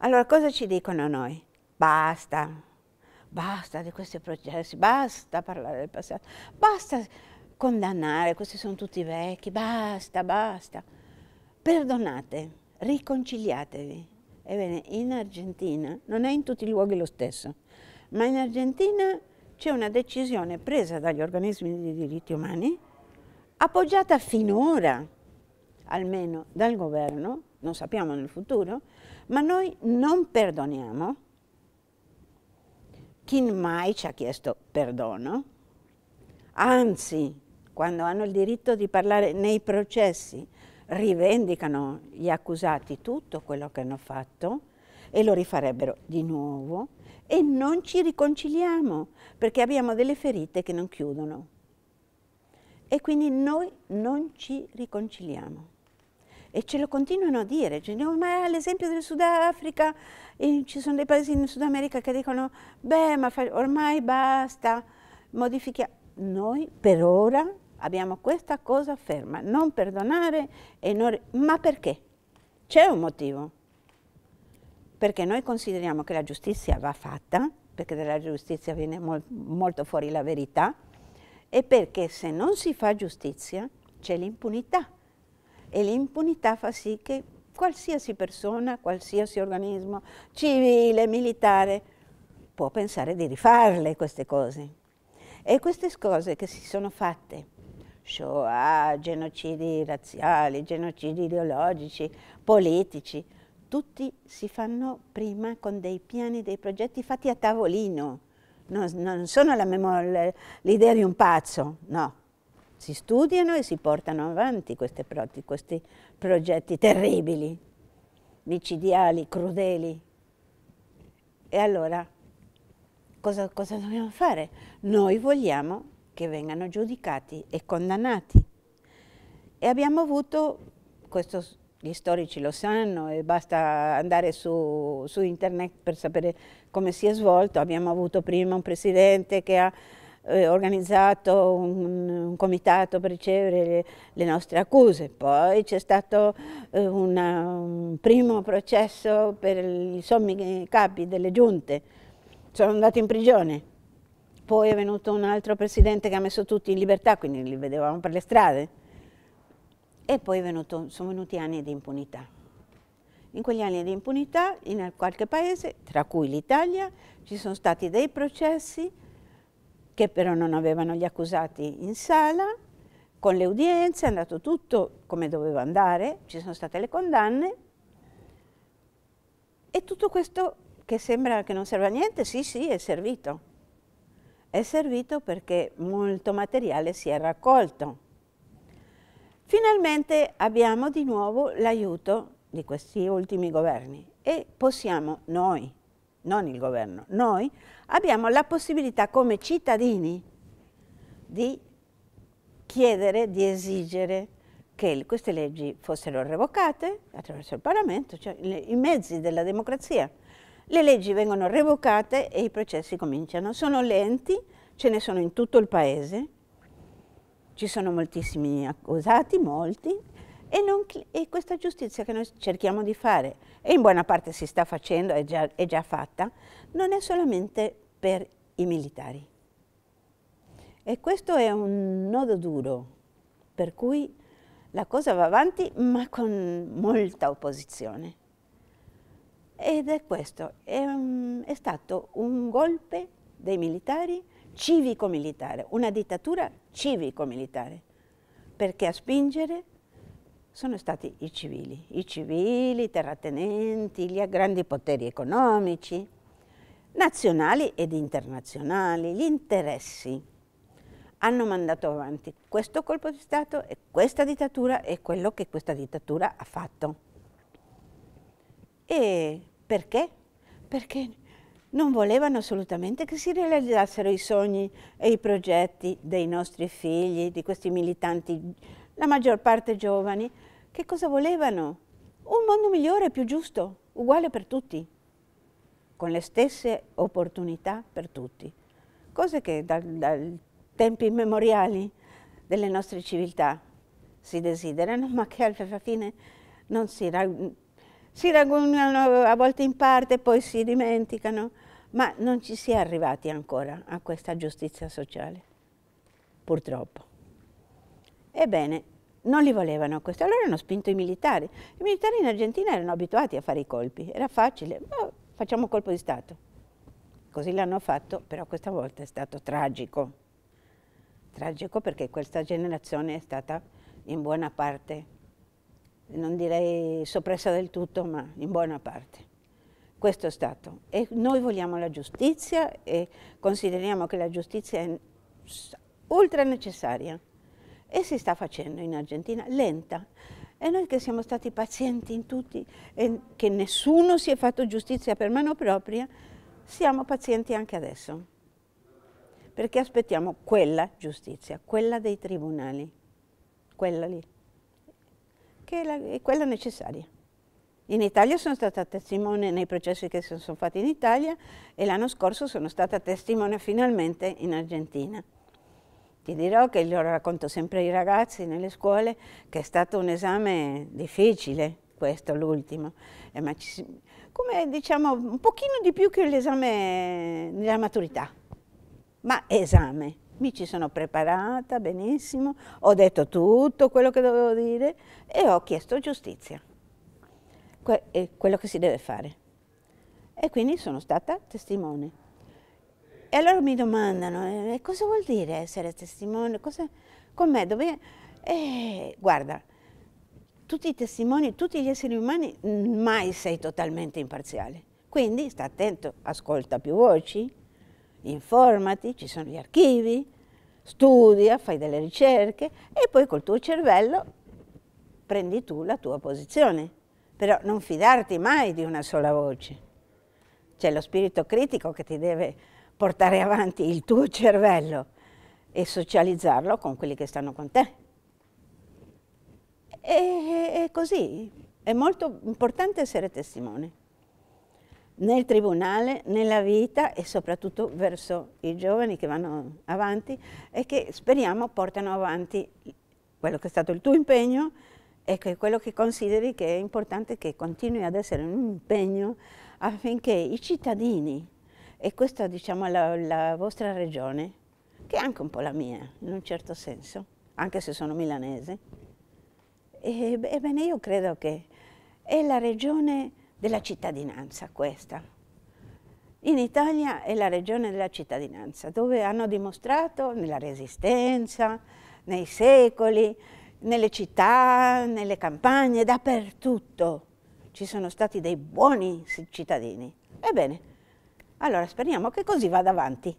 Allora cosa ci dicono noi? Basta, basta di questi processi, basta parlare del passato, basta condannare, questi sono tutti vecchi, basta, basta. Perdonate, riconciliatevi. Ebbene, in Argentina, non è in tutti i luoghi lo stesso, ma in Argentina c'è una decisione presa dagli organismi di diritti umani, appoggiata finora almeno dal governo, non sappiamo nel futuro, ma noi non perdoniamo chi mai ci ha chiesto perdono, anzi, quando hanno il diritto di parlare nei processi, rivendicano gli accusati tutto quello che hanno fatto e lo rifarebbero di nuovo e non ci riconciliamo perché abbiamo delle ferite che non chiudono. E quindi noi non ci riconciliamo e ce lo continuano a dire, cioè, no, ma l'esempio del Sudafrica, ci sono dei paesi in Sud America che dicono, beh, ma ormai basta, modifichiamo. Noi per ora abbiamo questa cosa ferma, non perdonare, non ma perché? C'è un motivo, perché noi consideriamo che la giustizia va fatta, perché dalla giustizia viene mol molto fuori la verità, e perché se non si fa giustizia c'è l'impunità e l'impunità fa sì che qualsiasi persona, qualsiasi organismo civile, militare, può pensare di rifarle queste cose. E queste cose che si sono fatte, Shoah, genocidi razziali, genocidi ideologici, politici, tutti si fanno prima con dei piani, dei progetti fatti a tavolino, non, non sono l'idea di un pazzo, no, si studiano e si portano avanti questi, questi progetti terribili, micidiali, crudeli. E allora cosa, cosa dobbiamo fare? Noi vogliamo che vengano giudicati e condannati. E abbiamo avuto, questo gli storici lo sanno e basta andare su, su internet per sapere come si è svolto, abbiamo avuto prima un presidente che ha eh, organizzato un, un, comitato per ricevere le, le nostre accuse, poi c'è stato eh, una, un primo processo per i sommi capi delle giunte, sono andati in prigione, poi è venuto un altro presidente che ha messo tutti in libertà, quindi li vedevamo per le strade, e poi venuto, sono venuti anni di impunità. In quegli anni di impunità in qualche paese, tra cui l'Italia, ci sono stati dei processi che però non avevano gli accusati in sala, con le udienze, è andato tutto come doveva andare, ci sono state le condanne e tutto questo che sembra che non serva a niente, sì sì è servito, è servito perché molto materiale si è raccolto. Finalmente abbiamo di nuovo l'aiuto di questi ultimi governi e possiamo noi non il governo, noi abbiamo la possibilità come cittadini di chiedere, di esigere che queste leggi fossero revocate attraverso il Parlamento, cioè i mezzi della democrazia. Le leggi vengono revocate e i processi cominciano. Sono lenti, ce ne sono in tutto il paese, ci sono moltissimi accusati, molti, e, non, e, questa giustizia che noi cerchiamo di fare, e in buona parte si sta facendo, è già, è già fatta, non è solamente per i militari. E questo è un nodo duro, per cui la cosa va avanti, ma con molta opposizione. Ed è questo, è, è stato un golpe dei militari civico-militare, una dittatura civico-militare, perché a spingere sono stati i civili, i civili, i terratenenti, gli grandi poteri economici, nazionali ed internazionali, gli interessi hanno mandato avanti questo colpo di Stato e questa dittatura e quello che questa dittatura ha fatto. E perché? Perché non volevano assolutamente che si realizzassero i sogni e i progetti dei nostri figli, di questi militanti, la maggior parte giovani, che cosa volevano? Un mondo migliore, più giusto, uguale per tutti, con le stesse opportunità per tutti. Cose che dai da tempi immemoriali delle nostre civiltà si desiderano, ma che alla fine non si, rag si raggiungono a volte in parte, poi si dimenticano, ma non ci si è arrivati ancora a questa giustizia sociale, purtroppo. Ebbene, non li volevano questi, allora hanno spinto i militari. I militari in Argentina erano abituati a fare i colpi, era facile, oh, facciamo colpo di Stato. Così l'hanno fatto, però questa volta è stato tragico. Tragico perché questa generazione è stata in buona parte, non direi soppressa del tutto, ma in buona parte. Questo è stato. E noi vogliamo la giustizia e consideriamo che la giustizia è ultra necessaria e si sta facendo in Argentina, lenta. E noi che siamo stati pazienti in tutti, e che nessuno si è fatto giustizia per mano propria, siamo pazienti anche adesso, perché aspettiamo quella giustizia, quella dei tribunali, quella lì, che è, la, è quella necessaria. In Italia sono stata testimone nei processi che si sono fatti in Italia e l'anno scorso sono stata testimone finalmente in Argentina. Ti dirò che lo racconto sempre ai ragazzi nelle scuole che è stato un esame difficile, questo l'ultimo, eh, ma ci, come diciamo un pochino di più che l'esame della maturità, ma esame. Mi ci sono preparata benissimo, ho detto tutto quello che dovevo dire e ho chiesto giustizia, que quello che si deve fare. E quindi sono stata testimone. E allora mi domandano, eh, cosa vuol dire essere testimone? Cosa, me? Dove... Eh, guarda, tutti i testimoni, tutti gli esseri umani, mai sei totalmente imparziale. Quindi sta attento, ascolta più voci, informati, ci sono gli archivi, studia, fai delle ricerche e poi col tuo cervello prendi tu la tua posizione. Però non fidarti mai di una sola voce. C'è lo spirito critico che ti deve portare avanti il tuo cervello e socializzarlo con quelli che stanno con te. E, e così, è molto importante essere testimoni nel tribunale, nella vita e soprattutto verso i giovani che vanno avanti e che speriamo portano avanti quello che è stato il tuo impegno e che quello che consideri che è importante che continui ad essere un impegno affinché i cittadini e questa diciamo è la, la vostra regione, che è anche un po' la mia, in un certo senso, anche se sono milanese. ebbene, io credo che è la regione della cittadinanza questa. In Italia è la regione della cittadinanza, dove hanno dimostrato nella resistenza, nei secoli, nelle città, nelle campagne, dappertutto ci sono stati dei buoni cittadini. Ebbene, allora speriamo che così vada avanti.